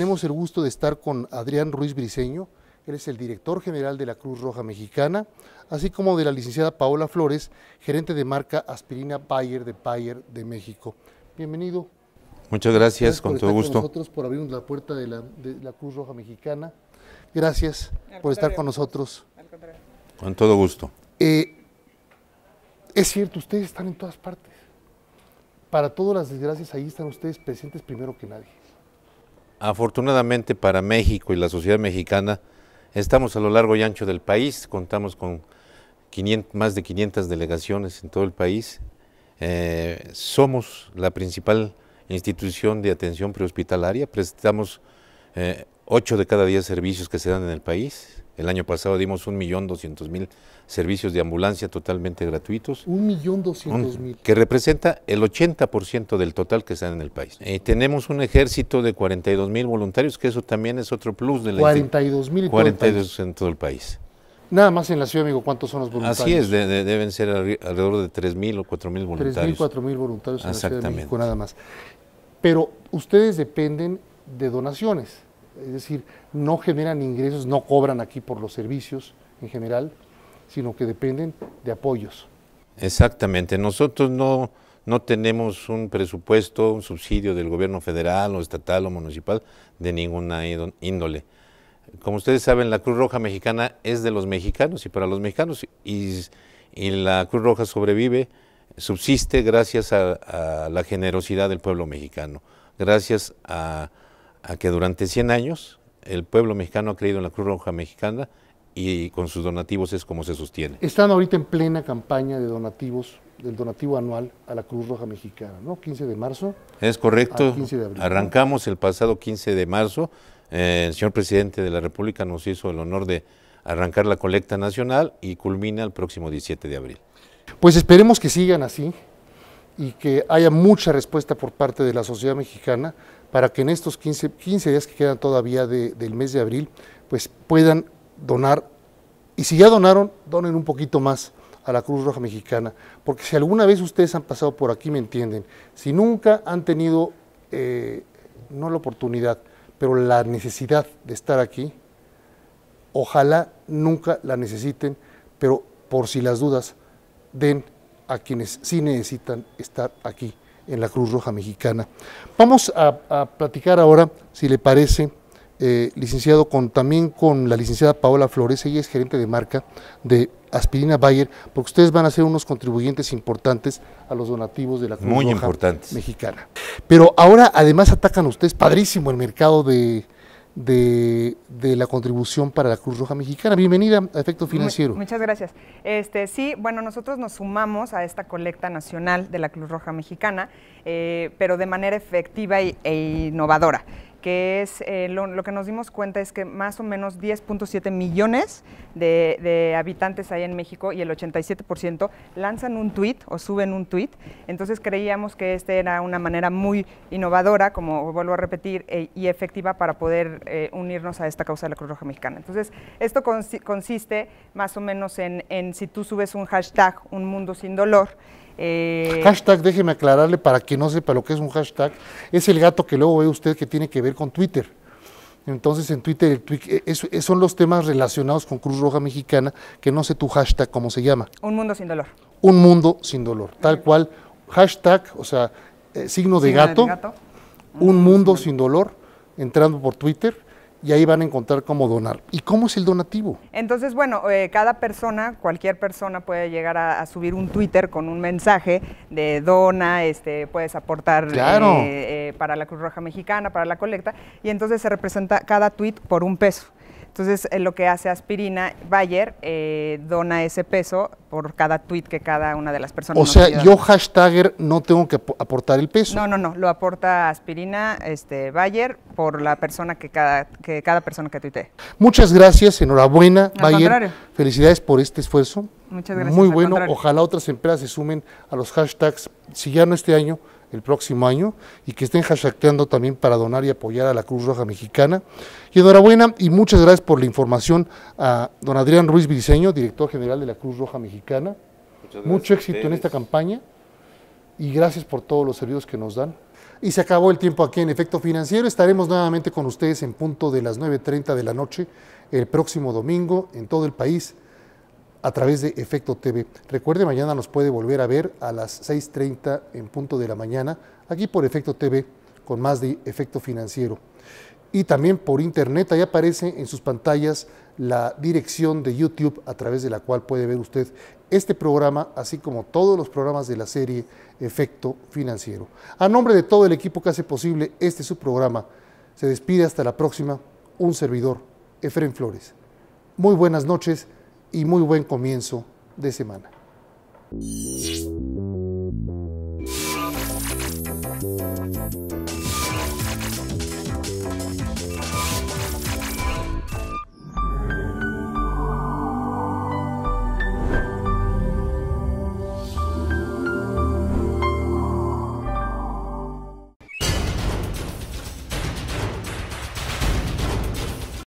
Tenemos el gusto de estar con Adrián Ruiz Briseño, él es el director general de la Cruz Roja Mexicana, así como de la licenciada Paola Flores, gerente de marca Aspirina Bayer de Bayer de México. Bienvenido. Muchas gracias, con todo gusto. Con nosotros por abrirnos la puerta de la, Cruz Roja Mexicana. Gracias por estar con nosotros. con todo gusto. Eh, es cierto, ustedes están en todas partes. Para todas las desgracias, ahí están ustedes presentes primero que nadie. Afortunadamente para México y la sociedad mexicana, estamos a lo largo y ancho del país, contamos con más de 500 delegaciones en todo el país. Eh, somos la principal institución de atención prehospitalaria, prestamos eh, ocho 8 de cada 10 servicios que se dan en el país. El año pasado dimos 1.200.000 servicios de ambulancia totalmente gratuitos. 1.200.000. Que representa el 80% del total que están en el país. Eh, tenemos un ejército de 42.000 voluntarios, que eso también es otro plus de la 42.000 y 42 En todo el país. Nada más en la Ciudad amigo, ¿cuántos son los voluntarios? Así es, deben ser alrededor de 3.000 o 4.000 voluntarios. 3.000, 4.000 voluntarios en la Ciudad nada más. Pero ustedes dependen de donaciones es decir, no generan ingresos, no cobran aquí por los servicios en general, sino que dependen de apoyos. Exactamente, nosotros no, no tenemos un presupuesto, un subsidio del gobierno federal o estatal o municipal de ninguna índole. Como ustedes saben, la Cruz Roja Mexicana es de los mexicanos y para los mexicanos y, la Cruz Roja sobrevive, subsiste gracias a la generosidad del pueblo mexicano, gracias a a que durante 100 años el pueblo mexicano ha creído en la Cruz Roja Mexicana y con sus donativos es como se sostiene. Están ahorita en plena campaña de donativos, del donativo anual a la Cruz Roja Mexicana, ¿no? 15 de marzo. Es correcto. 15 ah, de abril, Arrancamos el pasado 15 de marzo. Eh, el señor presidente de la República nos hizo el honor de arrancar la colecta nacional y culmina el próximo 17 de abril. Pues esperemos que sigan así, y que haya mucha respuesta por parte de la sociedad mexicana para que en estos 15, días que quedan todavía del mes de abril, pues puedan donar, y si ya donaron, donen un poquito más a la Cruz Roja Mexicana, porque si alguna vez ustedes han pasado por aquí, me entienden, si nunca han tenido, eh, no la oportunidad, pero la necesidad de estar aquí, ojalá nunca la necesiten, pero por si las dudas, den a quienes sí necesitan estar aquí en la Cruz Roja Mexicana. Vamos a, platicar ahora, si le parece, eh, licenciado, también con la licenciada Paola Flores, ella es gerente de marca de Aspirina Bayer, porque ustedes van a ser unos contribuyentes importantes a los donativos de la Cruz Muy importantes. Mexicana. Pero ahora además atacan ustedes padrísimo el mercado de, de, la contribución para la Cruz Roja Mexicana. Bienvenida a Efecto Financiero. Muchas gracias. Este, sí, bueno, nosotros nos sumamos a esta colecta nacional de la Cruz Roja Mexicana, eh, pero de manera efectiva e innovadora que es eh, lo, que nos dimos cuenta es que más o menos 10.7 millones de, habitantes ahí en México y el 87% lanzan un tweet o suben un tweet. Entonces creíamos que esta era una manera muy innovadora, como vuelvo a repetir, eh, y efectiva para poder eh, unirnos a esta causa de la Cruz Roja Mexicana. Entonces esto consiste más o menos en, en si tú subes un hashtag, un mundo sin dolor, eh, hashtag, déjeme aclararle para que no sepa lo que es un hashtag, es el gato que luego ve usted que tiene que ver con Twitter. Entonces en Twitter eh, son los temas relacionados con Cruz Roja Mexicana, que no sé tu hashtag cómo se llama. Un mundo sin dolor. Un mundo sin dolor, tal cual, hashtag, o sea, eh, signo, de gato, un mundo sin dolor, entrando por Twitter y ahí van a encontrar cómo donar. ¿Y cómo es el donativo? Entonces, bueno, eh, cada persona, cualquier persona puede llegar a, subir un Twitter con un mensaje de dona, este, puedes aportar eh, eh, para la Cruz Roja Mexicana, para la colecta, y entonces se representa cada tweet por un peso. Entonces, eh, lo que hace Aspirina Bayer, eh, dona ese peso por cada tweet que cada una de las personas. O sea, yo hashtagger no tengo que aportar el peso. No, no, no, lo aporta Aspirina este, Bayer por la persona que cada, que cada persona que tuitee. Muchas gracias, enhorabuena, Bayer. Felicidades por este esfuerzo. Muchas gracias. Muy bueno, ojalá otras empresas se sumen a los hashtags, si ya no este año, el próximo año y que estén hashtagando también para donar y apoyar a la Cruz Roja Mexicana. Y enhorabuena y muchas gracias por la información a don Adrián Ruiz Vidiseño, director general de la Cruz Roja Mexicana. Mucho éxito en esta campaña y gracias por todos los servicios que nos dan. Y se acabó el tiempo aquí en Efecto Financiero. Estaremos nuevamente con ustedes en punto de las 9.30 de la noche el próximo domingo en todo el país a través de Efecto TV. Recuerde, mañana nos puede volver a ver a las 6.30 en punto de la mañana, aquí por Efecto TV, con más de Efecto Financiero. Y también por internet, ahí aparece en sus pantallas la dirección de YouTube a través de la cual puede ver usted este programa, así como todos los programas de la serie Efecto Financiero. A nombre de todo el equipo que hace posible este su programa, se despide hasta la próxima un servidor, Efren Flores. Muy buenas noches y muy buen comienzo de semana.